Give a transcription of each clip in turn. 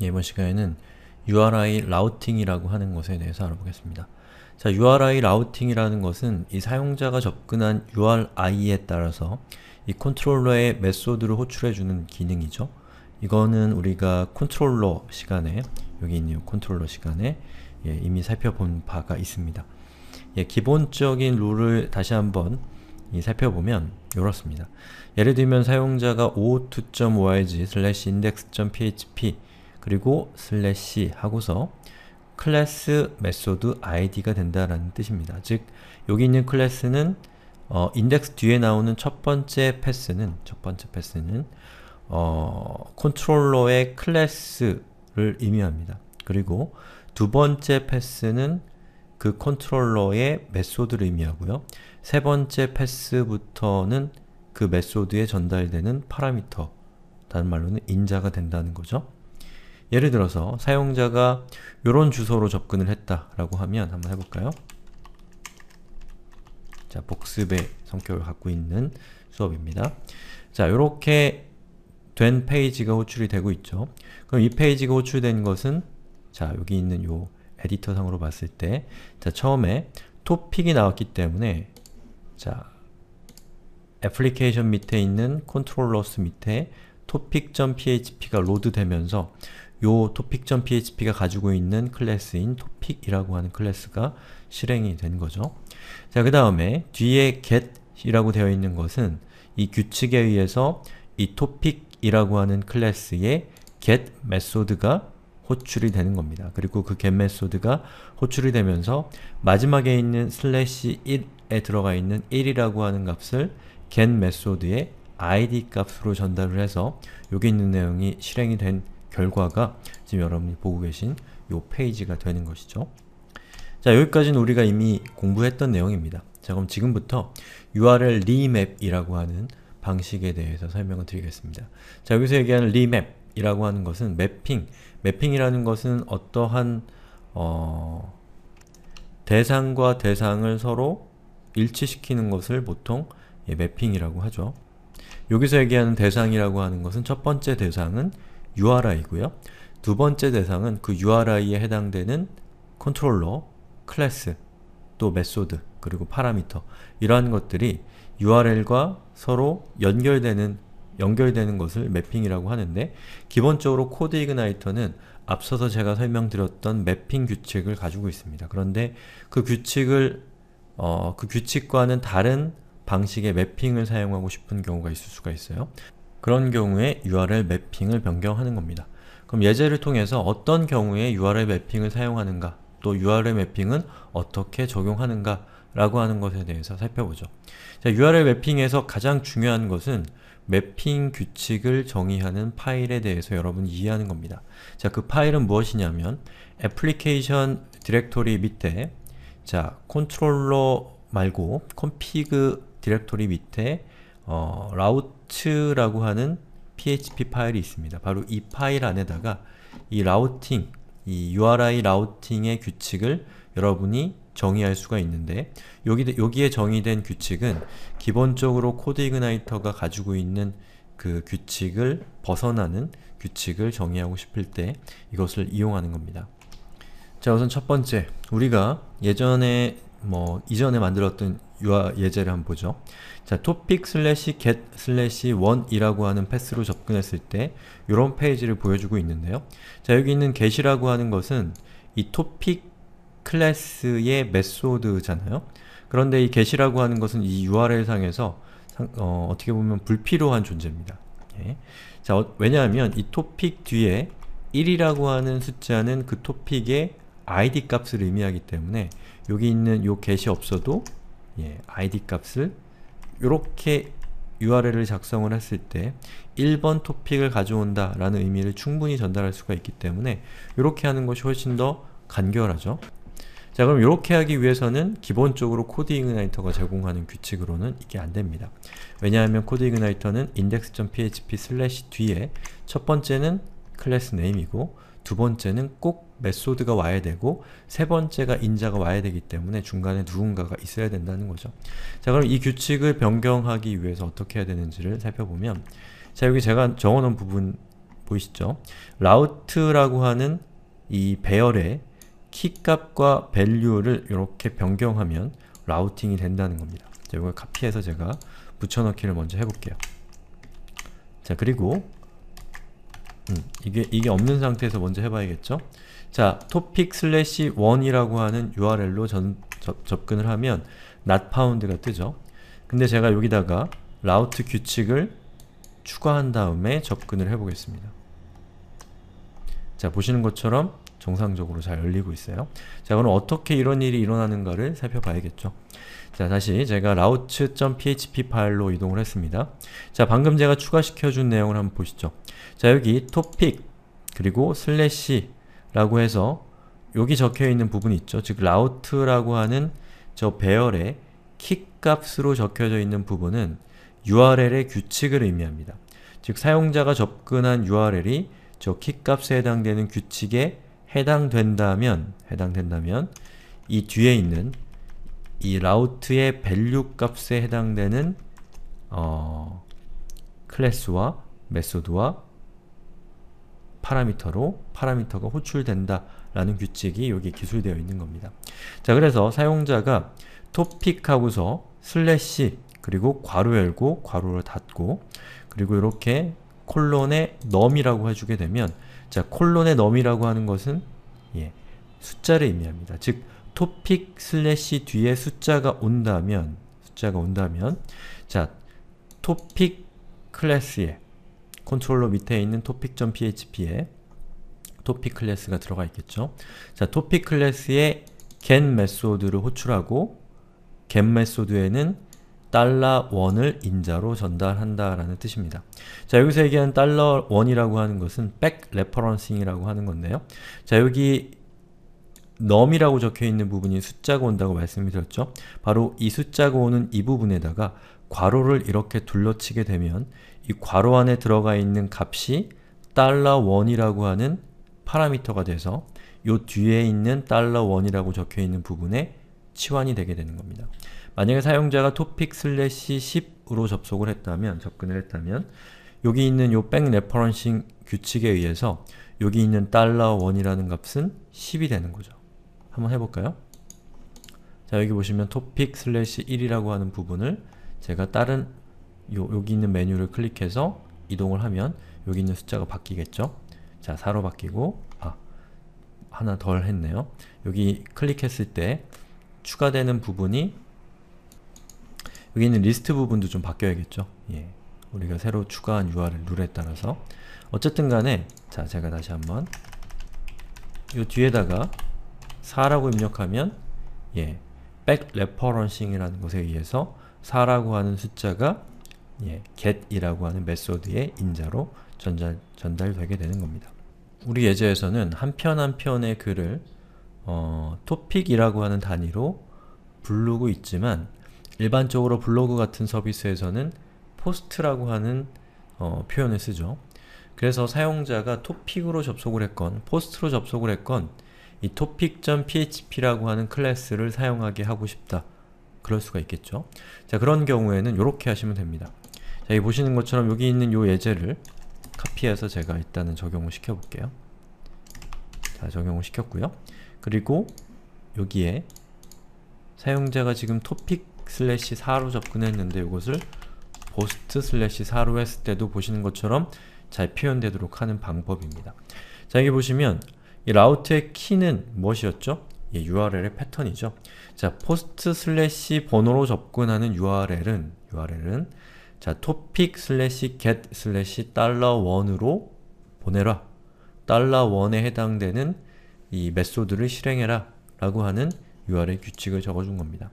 이번 시간에는 URI 라우팅이라고 하는 것에 대해서 알아보겠습니다. 자, URI 라우팅이라는 것은 이 사용자가 접근한 URI에 따라서 이 컨트롤러의 메소드를 호출해주는 기능이죠. 이거는 우리가 컨트롤러 시간에, 여기 있는 컨트롤러 시간에 예, 이미 살펴본 바가 있습니다. 예, 기본적인 룰을 다시 한번 살펴보면 이렇습니다. 예를 들면 사용자가 o 2 o g i n d e x p h p 그리고 슬래시 하고서 클래스 메소드 id가 된다라는 뜻입니다. 즉, 여기 있는 클래스는 어, 인덱스 뒤에 나오는 첫 번째 패스는 첫 번째 패스는 어, 컨트롤러의 클래스를 의미합니다. 그리고 두 번째 패스는 그 컨트롤러의 메소드를 의미하고요. 세 번째 패스부터는 그 메소드에 전달되는 파라미터 다른 말로는 인자가 된다는 거죠. 예를 들어서 사용자가 이런 주소로 접근을 했다라고 하면 한번 해볼까요? 자, 복습의 성격을 갖고 있는 수업입니다. 자, 이렇게된 페이지가 호출이 되고 있죠. 그럼 이 페이지가 호출된 것은 자, 여기 있는 요 에디터 상으로 봤을 때 자, 처음에 토픽이 나왔기 때문에 자, 애플리케이션 밑에 있는 컨트롤러스 밑에 topic.php가 로드되면서 요 topic.php가 가지고 있는 클래스인 topic이라고 하는 클래스가 실행이 된 거죠. 자, 그 다음에 뒤에 get이라고 되어 있는 것은 이 규칙에 의해서 이 topic이라고 하는 클래스의 get 메소드가 호출이 되는 겁니다. 그리고 그 get 메소드가 호출이 되면서 마지막에 있는 슬래시 1에 들어가 있는 1이라고 하는 값을 get 메소드의 id 값으로 전달을 해서 여기 있는 내용이 실행이 된 결과가 지금 여러분이 보고 계신 이 페이지가 되는 것이죠. 자, 여기까지는 우리가 이미 공부했던 내용입니다. 자, 그럼 지금부터 URL remap이라고 하는 방식에 대해서 설명을 드리겠습니다. 자, 여기서 얘기하는 remap이라고 하는 것은 매핑, 매핑이라는 것은 어떠한 어... 대상과 대상을 서로 일치시키는 것을 보통 예, 매핑이라고 하죠. 여기서 얘기하는 대상이라고 하는 것은 첫 번째 대상은 URI고요. 두 번째 대상은 그 URI에 해당되는 컨트롤러, 클래스, 또 메소드, 그리고 파라미터 이러한 것들이 URL과 서로 연결되는 연결되는 것을 매핑이라고 하는데 기본적으로 코드 이그나이터는 앞서서 제가 설명드렸던 매핑 규칙을 가지고 있습니다. 그런데 그 규칙을 어, 그 규칙과는 다른 방식의 매핑을 사용하고 싶은 경우가 있을 수가 있어요. 그런 경우에 URL 매핑을 변경하는 겁니다. 그럼 예제를 통해서 어떤 경우에 URL 매핑을 사용하는가 또 URL 매핑은 어떻게 적용하는가 라고 하는 것에 대해서 살펴보죠. 자, URL 매핑에서 가장 중요한 것은 매핑 규칙을 정의하는 파일에 대해서 여러분이 해하는 겁니다. 자, 그 파일은 무엇이냐면 애플리케이션 디렉토리 밑에 자, 컨트롤러 말고 config 디렉토리 밑에 어, 라우츠라고 하는 PHP 파일이 있습니다. 바로 이 파일 안에다가 이 라우팅, 이 URI 라우팅의 규칙을 여러분이 정의할 수가 있는데 여기, 여기에 정의된 규칙은 기본적으로 코드 이그나이터가 가지고 있는 그 규칙을 벗어나는 규칙을 정의하고 싶을 때 이것을 이용하는 겁니다. 자 우선 첫 번째, 우리가 예전에 뭐 이전에 만들었던 유아 예제를 한번 보죠. 자, topic slash get slash 1이라고 하는 패스로 접근했을 때 이런 페이지를 보여주고 있는데요. 자, 여기 있는 get이라고 하는 것은 이 topic 클래스의 메소드잖아요. 그런데 이 get이라고 하는 것은 이 URL상에서 상, 어, 떻게 보면 불필요한 존재입니다. 예. 자, 어, 왜냐하면 이 topic 뒤에 1이라고 하는 숫자는 그 topic의 id 값을 의미하기 때문에 여기 있는 요 get이 없어도 예, id 값을 이렇게 URL을 작성을 했을 때 1번 토픽을 가져온다 라는 의미를 충분히 전달할 수가 있기 때문에 이렇게 하는 것이 훨씬 더 간결하죠. 자 그럼 이렇게 하기 위해서는 기본적으로 코드 이그나이터가 제공하는 규칙으로는 이게 안됩니다. 왜냐하면 코드 이그나이터는 index.php 슬래시 뒤에 첫 번째는 클래스 네임이고 두 번째는 꼭 메소드가 와야 되고 세 번째가 인자가 와야 되기 때문에 중간에 누군가가 있어야 된다는 거죠. 자 그럼 이 규칙을 변경하기 위해서 어떻게 해야 되는지를 살펴보면 자 여기 제가 정어놓은 부분 보이시죠? 라우트라고 하는 이 배열의 키값과 밸류를 이렇게 변경하면 라우팅이 된다는 겁니다. 자, 이걸 카피해서 제가 붙여넣기를 먼저 해볼게요. 자, 그리고 음, 이게, 이게 없는 상태에서 먼저 해봐야겠죠? 자, topic slash 1이라고 하는 URL로 전, 접, 접근을 하면 not found가 뜨죠. 근데 제가 여기다가 라우트 규칙을 추가한 다음에 접근을 해보겠습니다. 자, 보시는 것처럼 정상적으로 잘 열리고 있어요. 자, 그럼 어떻게 이런 일이 일어나는가를 살펴봐야겠죠. 자, 다시 제가 route.php 파일로 이동을 했습니다. 자, 방금 제가 추가시켜준 내용을 한번 보시죠. 자, 여기 topic 그리고 슬래시라고 해서 여기 적혀있는 부분이 있죠. 즉, route라고 하는 저 배열의 키 값으로 적혀져 있는 부분은 URL의 규칙을 의미합니다. 즉, 사용자가 접근한 URL이 저 키 값에 해당되는 규칙에 해당된다면 해당된다면 이 뒤에 있는 이 라우트의 밸류 값에 해당되는 어, 클래스와 메소드와 파라미터로 파라미터가 호출된다 라는 규칙이 여기 기술되어 있는 겁니다. 자 그래서 사용자가 topic 하고서 슬래시 그리고 괄호 열고 괄호를 닫고 그리고 이렇게 콜론의 넘이라고 해주게 되면 자 콜론의 넘이라고 하는 것은 예, 숫자를 의미합니다. 즉 토픽 슬래시 뒤에 숫자가 온다면 숫자가 온다면 자 토픽 클래스에 컨트롤러 밑에 있는 topic.php에 토픽 클래스가 들어가 있겠죠. 자, 토픽 클래스에 get 메소드를 호출하고 get 메소드에는 $1을 인자로 전달한다라는 뜻입니다. 자, 여기서 얘기하는 $1이라고 하는 것은 back referencing이라고 하는 건데요. 자, 여기 num이라고 적혀있는 부분이 숫자가 온다고 말씀 드렸죠? 바로 이 숫자가 오는 이 부분에다가 괄호를 이렇게 둘러치게 되면 이 괄호 안에 들어가 있는 값이 $1이라고 하는 파라미터가 돼서 요 뒤에 있는 $1이라고 적혀있는 부분에 치환이 되게 되는 겁니다. 만약에 사용자가 topic 슬래시 10으로 접속을 했다면, 접근을 했다면 여기 있는 요 백 레퍼런싱 규칙에 의해서 여기 있는 $1이라는 값은 10이 되는 거죠. 한번 해볼까요? 자 여기 보시면 topic 슬래시 1이라고 하는 부분을 제가 다른 요, 여기 있는 메뉴를 클릭해서 이동을 하면 여기 있는 숫자가 바뀌겠죠? 자 4로 바뀌고 아 하나 덜 했네요. 여기 클릭했을 때 추가되는 부분이 여기 있는 리스트 부분도 좀 바뀌어야겠죠? 예. 우리가 새로 추가한 URL 룰에 따라서 어쨌든 간에 자 제가 다시 한 번 이 뒤에다가 4라고 입력하면 예, 백 레퍼런싱이라는 것에 의해서 4라고 하는 숫자가 예, get이라고 하는 메소드의 인자로 전달, 전달되게 되는 겁니다. 우리 예제에서는 한 편 한 편의 글을 어, t o 이라고 하는 단위로 부르고 있지만 일반적으로 블로그 같은 서비스에서는 포스트라고 하는 어, 표현을 쓰죠. 그래서 사용자가 토픽으로 접속을 했건 포스트로 접속을 했건 이 topic.php라고 하는 클래스를 사용하게 하고 싶다. 그럴 수가 있겠죠. 자 그런 경우에는 이렇게 하시면 됩니다. 자 여기 보시는 것처럼 여기 있는 요 예제를 카피해서 제가 일단은 적용을 시켜볼게요. 자 적용을 시켰고요. 그리고 여기에 사용자가 지금 topic 슬래시 4로 접근했는데 이것을 post 슬래시 4로 했을 때도 보시는 것처럼 잘 표현되도록 하는 방법입니다. 자 여기 보시면 이 라우트의 키는 무엇이었죠? 예, URL의 패턴이죠. 자, 포스트 슬래시 번호로 접근하는 URL은 URL은 자, 토픽 슬래시 get 슬래시 $1으로 보내라. $1에 해당되는 이 메소드를 실행해라 라고 하는 URL 규칙을 적어준 겁니다.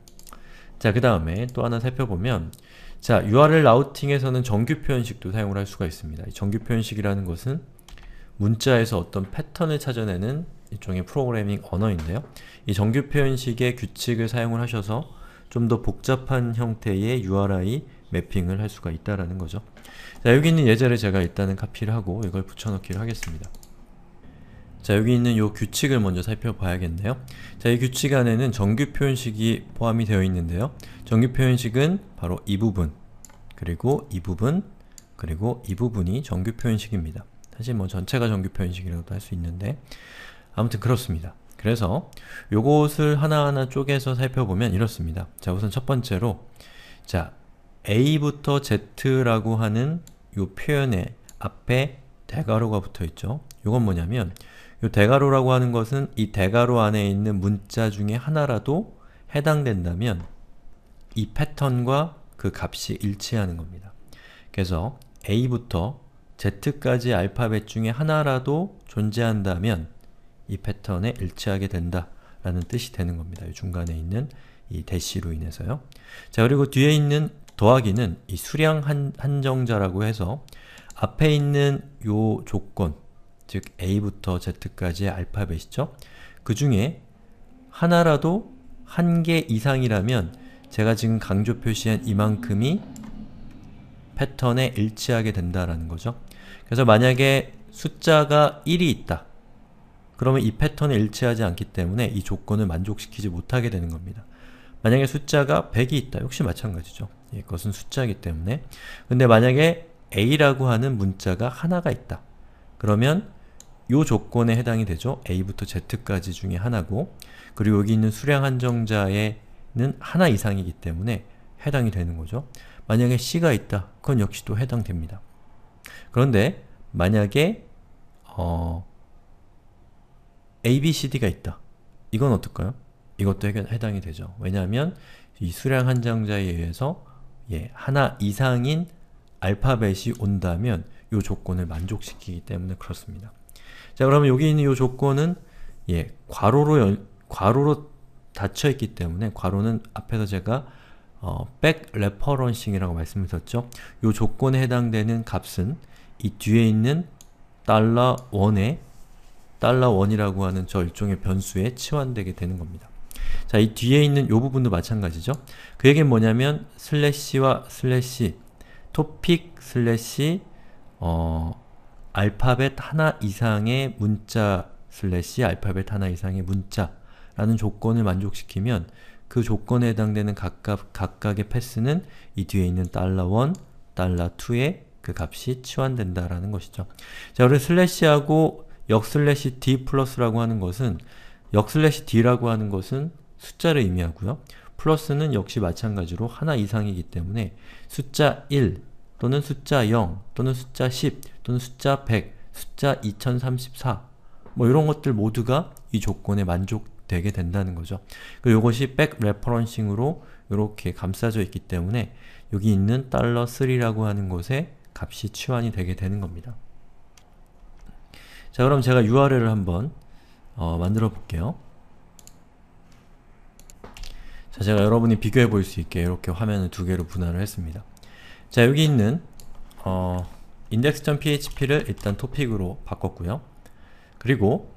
자, 그 다음에 또 하나 살펴보면 자, URL 라우팅에서는 정규 표현식도 사용을 할 수가 있습니다. 정규 표현식이라는 것은 문자에서 어떤 패턴을 찾아내는 일종의 프로그래밍 언어인데요. 이 정규 표현식의 규칙을 사용을 하셔서 좀 더 복잡한 형태의 URI 매핑을 할 수가 있다라는 거죠. 자, 여기 있는 예제를 제가 일단은 카피를 하고 이걸 붙여넣기를 하겠습니다. 자, 여기 있는 요 규칙을 먼저 살펴봐야겠네요. 자, 이 규칙 안에는 정규 표현식이 포함이 되어 있는데요. 정규 표현식은 바로 이 부분, 그리고 이 부분, 그리고 이 부분이 정규 표현식입니다. 사실 뭐 전체가 정규표 인식이라고도 할 수 있는데 아무튼 그렇습니다. 그래서 요것을 하나하나 쪼개서 살펴보면 이렇습니다. 자 우선 첫 번째로 자 a부터 z라고 하는 요 표현의 앞에 대괄호가 붙어있죠. 요건 뭐냐면 요 대괄호라고 하는 것은 이 대괄호 안에 있는 문자 중에 하나라도 해당된다면 이 패턴과 그 값이 일치하는 겁니다. 그래서 a부터 Z까지 알파벳 중에 하나라도 존재한다면 이 패턴에 일치하게 된다 라는 뜻이 되는 겁니다. 중간에 있는 이 대시로 인해서요. 자 그리고 뒤에 있는 더하기는 이 수량 한, 한정자라고 해서 앞에 있는 요 조건, 즉 a부터 z까지의 알파벳이죠. 그 중에 하나라도 한 개 이상이라면 제가 지금 강조 표시한 이만큼이 패턴에 일치하게 된다라는 거죠. 그래서 만약에 숫자가 1이 있다. 그러면 이 패턴에 일치하지 않기 때문에 이 조건을 만족시키지 못하게 되는 겁니다. 만약에 숫자가 100이 있다. 역시 마찬가지죠. 이것은 예, 숫자이기 때문에 근데 만약에 a라고 하는 문자가 하나가 있다. 그러면 요 조건에 해당이 되죠. a부터 z까지 중에 하나고 그리고 여기 있는 수량 한정자에는 하나 이상이기 때문에 해당이 되는 거죠. 만약에 c가 있다, 그건 역시도 해당됩니다. 그런데 만약에 어, a, b, c, d가 있다. 이건 어떨까요? 이것도 해당이 되죠. 왜냐하면 이 수량 한정자에 의해서 예, 하나 이상인 알파벳이 온다면 이 조건을 만족시키기 때문에 그렇습니다. 자 그러면 여기 있는 이 조건은 예, 괄호로 연, 괄호로 닫혀있기 때문에 괄호는 앞에서 제가 어, back referencing이라고 말씀드렸죠. 이 조건에 해당되는 값은 이 뒤에 있는 달러 원이라고 하는 저 일종의 변수에 치환되게 되는 겁니다. 자, 이 뒤에 있는 이 부분도 마찬가지죠. 그 얘기는 뭐냐면 슬래시와 슬래시 토픽 슬래시 어, 알파벳 하나 이상의 문자 슬래시 알파벳 하나 이상의 문자라는 조건을 만족시키면 그 조건에 해당되는 각각, 각각의 패스는 이 뒤에 있는 $1, 2의그 값이 치환된다라는 것이죠. 자, 우리 슬래시하고 역 슬래시 d 플러스라고 하는 것은 역 슬래시 d라고 하는 것은 숫자를 의미하고요. 플러스는 역시 마찬가지로 하나 이상이기 때문에 숫자 1 또는 숫자 0 또는 숫자 10 또는 숫자 100 숫자 2034 뭐 이런 것들 모두가 이 조건에 만족 되게 된다는 거죠. 이것이 백 레퍼런싱으로 이렇게 감싸져 있기 때문에 여기 있는 $3라고 하는 곳에 값이 치환이 되게 되는 겁니다. 자 그럼 제가 URL을 한번 어, 만들어 볼게요. 자 제가 여러분이 비교해 볼 수 있게 이렇게 화면을 두 개로 분할을 했습니다. 자 여기 있는 어, index.php를 일단 토픽으로 바꿨고요. 그리고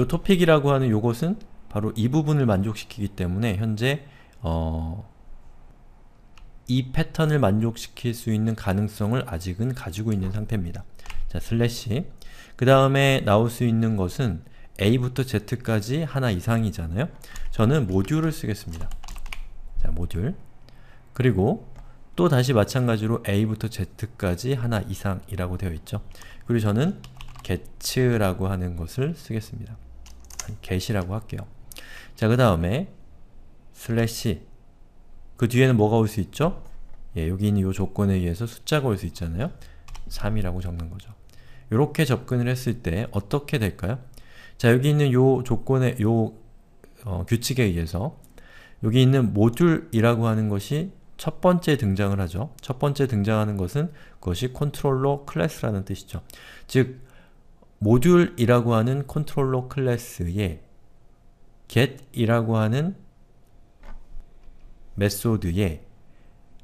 요 topic이라고 하는 요것은 바로 이 부분을 만족시키기 때문에 현재 어, 이 패턴을 만족시킬 수 있는 가능성을 아직은 가지고 있는 상태입니다. 자, 슬래시 그 다음에 나올 수 있는 것은 a부터 z까지 하나 이상이잖아요. 저는 모듈을 쓰겠습니다. 자, 모듈 그리고 또 다시 마찬가지로 a부터 z까지 하나 이상이라고 되어 있죠. 그리고 저는 get라고 하는 것을 쓰겠습니다. get이라고 할게요. 자, 그 다음에 슬래시 그 뒤에는 뭐가 올 수 있죠? 예, 여기 있는 이 조건에 의해서 숫자가 올 수 있잖아요. 3이라고 적는 거죠. 이렇게 접근을 했을 때 어떻게 될까요? 자, 여기 있는 이 조건에 이 어, 규칙에 의해서 여기 있는 모듈이라고 하는 것이 첫 번째 등장을 하죠. 첫 번째 등장하는 것은 그것이 컨트롤러 클래스라는 뜻이죠. 즉, 모듈이라고 하는 컨트롤러 클래스에 get이라고 하는 메소드에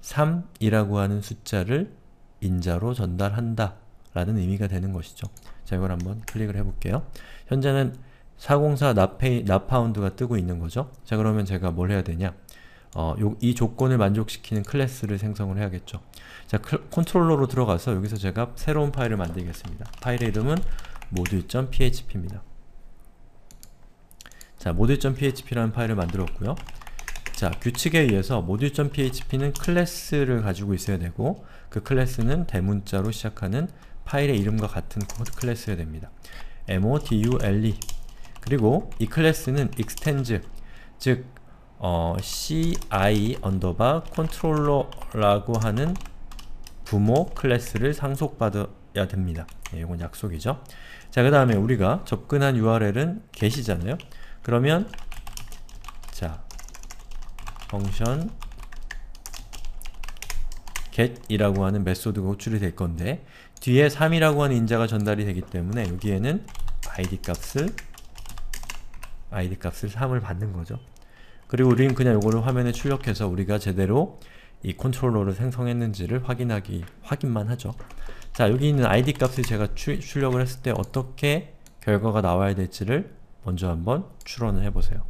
3이라고 하는 숫자를 인자로 전달한다 라는 의미가 되는 것이죠. 자, 이걸 한번 클릭을 해볼게요. 현재는 404 나페이, 나파운드가 뜨고 있는 거죠. 자, 그러면 제가 뭘 해야 되냐? 어, 요, 이 조건을 만족시키는 클래스를 생성을 해야겠죠. 자, 컨트롤러로 들어가서 여기서 제가 새로운 파일을 만들겠습니다. 파일의 이름은 m o d p h p 입니다 자, m o d p h p 라는 파일을 만들었고요. 자, 규칙에 의해서 m o d p h p 는 클래스를 가지고 있어야 되고 그 클래스는 대문자로 시작하는 파일의 이름과 같은 클래스여 됩니다. module 그리고 이 클래스는 e x t e n d 즉 어, ci 언더바 컨트롤러라고 하는 부모 클래스를 상속받은 야 됩니다. 예, 이건 약속이죠. 자, 그 다음에 우리가 접근한 URL은 g e 잖아요 그러면 자, 펑션 get이라고 하는 메소드가 호출이 될 건데 뒤에 3이라고 하는 인자가 전달이 되기 때문에 여기에는 id 값을 id 값을 3을 받는 거죠. 그리고 우리는 그냥 이거를 화면에 출력해서 우리가 제대로 이 컨트롤러를 생성했는지를 확인하기 확인만 하죠. 자 여기 있는 id 값을 제가 추, 출력을 했을 때 어떻게 결과가 나와야 될지를 먼저 한번 추론을 해보세요.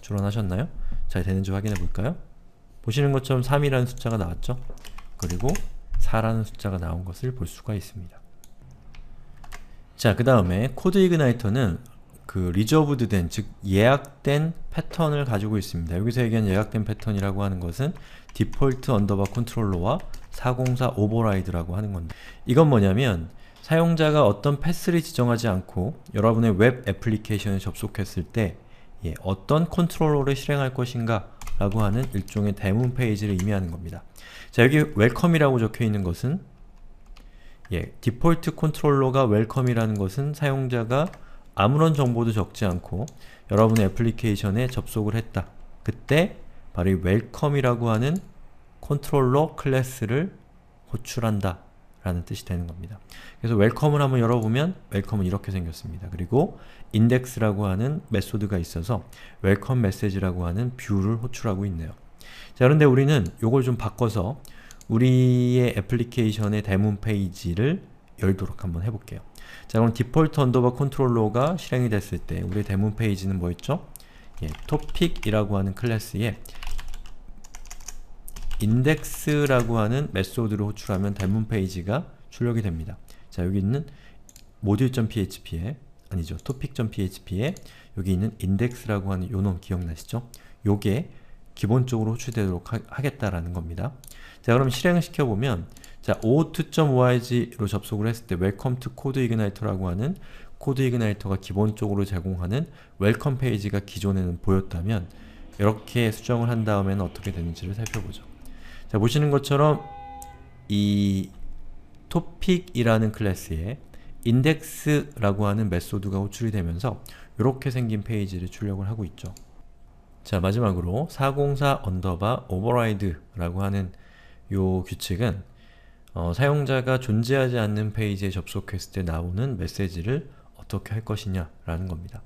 추론하셨나요? 잘 되는지 확인해 볼까요? 보시는 것처럼 3이라는 숫자가 나왔죠? 그리고 4라는 숫자가 나온 것을 볼 수가 있습니다. 자, 그 다음에 코드 이그나이터는 그 리저브드된, 즉 예약된 패턴을 가지고 있습니다. 여기서 얘기한 예약된 패턴이라고 하는 것은 디폴트 언더바 컨트롤러와 404 오버라이드라고 하는 건데 이건 뭐냐면 사용자가 어떤 패스를 지정하지 않고 여러분의 웹 애플리케이션에 접속했을 때 예, 어떤 컨트롤러를 실행할 것인가 라고 하는 일종의 대문 페이지를 의미하는 겁니다. 자 여기 웰컴이라고 적혀있는 것은 예, 디폴트 컨트롤러가 웰컴이라는 것은 사용자가 아무런 정보도 적지 않고 여러분의 애플리케이션에 접속을 했다. 그때 바로 이 웰컴이라고 하는 컨트롤러 클래스를 호출한다 라는 뜻이 되는 겁니다. 그래서 웰컴을 한번 열어보면 웰컴은 이렇게 생겼습니다. 그리고 index라고 하는 메소드가 있어서 웰컴 메시지라고 하는 뷰를 호출하고 있네요. 자, 그런데 우리는 이걸 좀 바꿔서 우리의 애플리케이션의 대문 페이지를 열도록 한번 해볼게요. 자, 그럼 디폴트 언더바 컨트롤러가 실행이 됐을 때우리 대문 페이지는 뭐였죠? 예, t o 이라고 하는 클래스에 인덱스라고 하는 메소드를 호출하면 대문 페이지가 출력이 됩니다. 자, 여기 있는 module.php에 아니죠. topic.php에 여기 있는 index라고 하는 요놈 기억나시죠? 요게 기본적으로 호출되도록 하, 겠다라는 겁니다. 자, 그럼 실행시켜보면 자, o2.org로 접속을 했을 때 welcome to code igniter라고 하는 코드 이그나이터가 기본적으로 제공하는 웰컴 페이지가 기존에는 보였다면 이렇게 수정을 한 다음에는 어떻게 되는지를 살펴보죠. 자, 보시는 것처럼 이 topic이라는 클래스에 index라고 하는 메소드가 호출이 되면서 이렇게 생긴 페이지를 출력을 하고 있죠. 자, 마지막으로 404 언더바 override라고 하는 요 규칙은 어, 사용자가 존재하지 않는 페이지에 접속했을 때 나오는 메시지를 어떻게 할 것이냐 라는 겁니다.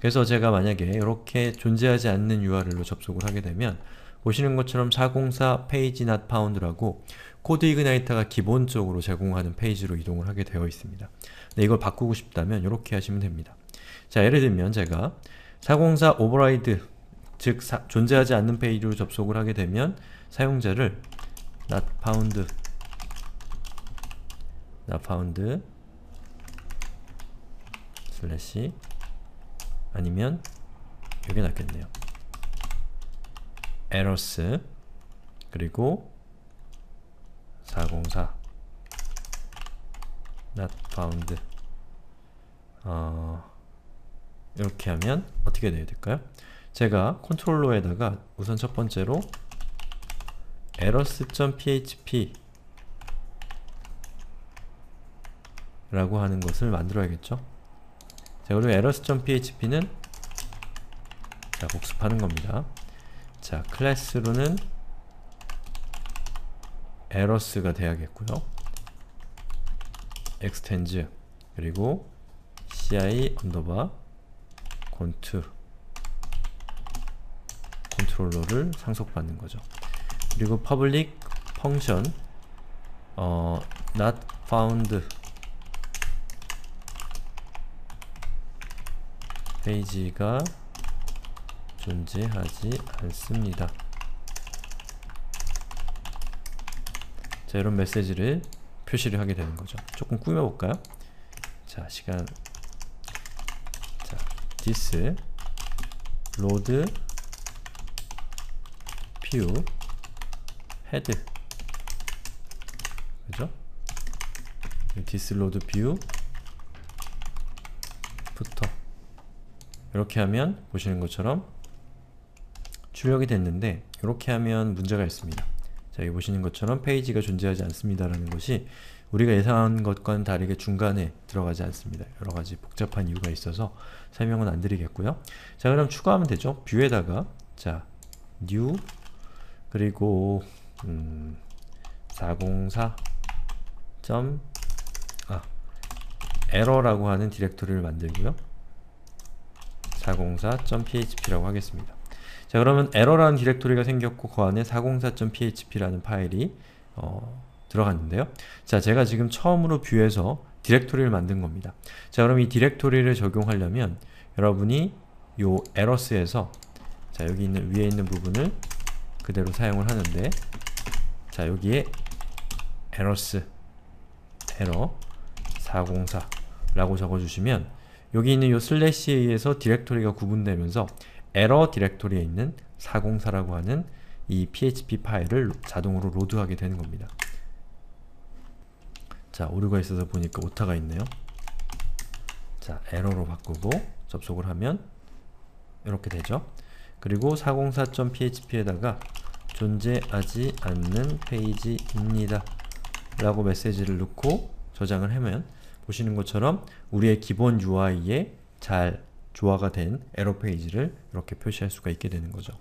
그래서 제가 만약에 이렇게 존재하지 않는 URL로 접속을 하게 되면 보시는 것처럼 404 페이지 not found라고 코드 이그나이터가 기본적으로 제공하는 페이지로 이동을 하게 되어 있습니다. 근데 네, 이걸 바꾸고 싶다면 이렇게 하시면 됩니다. 자, 예를 들면 제가 404 오버라이드 즉 사, 존재하지 않는 페이지로 접속을 하게 되면 사용자를 not found not found 슬래시 아니면 이게 낫겠네요. errors 그리고 404 not found 어, 이렇게 하면 어떻게 되어야 될까요? 제가 컨트롤러에다가 우선 첫 번째로 errors.php 라고 하는 것을 만들어야겠죠? 자, 그리고 errors.php는 자, 복습하는 겁니다. 자, 클래스로는 에러스가 돼야겠고요. e x t e n d 그리고 ci 언더바 콘트 컨트롤러를 상속받는 거죠. 그리고 public function 어, not found 페이지가 존재하지 않습니다. 자, 이런 메시지를 표시를 하게 되는 거죠. 조금 꾸며볼까요? 자, 시간 자, this load view head 그죠? this load view 부터 이렇게 하면 보시는 것처럼 출력이 됐는데 이렇게 하면 문제가 있습니다. 자, 여기 보시는 것처럼 페이지가 존재하지 않습니다라는 것이 우리가 예상한 것과는 다르게 중간에 들어가지 않습니다. 여러가지 복잡한 이유가 있어서 설명은 안 드리겠고요. 자 그럼 추가하면 되죠. 뷰에다가 자 new 그리고 음, 404. 아 error라고 하는 디렉토리를 만들고요. 404.php라고 하겠습니다. 자 그러면 에러라는 디렉토리가 생겼고 그 안에 404.php라는 파일이 어, 들어갔는데요. 자 제가 지금 처음으로 뷰에서 디렉토리를 만든 겁니다. 자 그럼 이 디렉토리를 적용하려면 여러분이 요 에러스에서 자 여기 있는 위에 있는 부분을 그대로 사용을 하는데 자 여기에 에러스 에러 404 라고 적어주시면 여기 있는 요 슬래시에 의해서 디렉토리가 구분되면서 에러 디렉토리에 있는 404라고 하는 이 php 파일을 자동으로 로드하게 되는 겁니다. 자, 오류가 있어서 보니까 오타가 있네요. 자, 에러로 바꾸고 접속을 하면 이렇게 되죠. 그리고 404.php에다가 존재하지 않는 페이지입니다 라고 메시지를 넣고 저장을 하면 보시는 것처럼 우리의 기본 UI에 잘 조화가 된 에러 페이지를 이렇게 표시할 수가 있게 되는 거죠.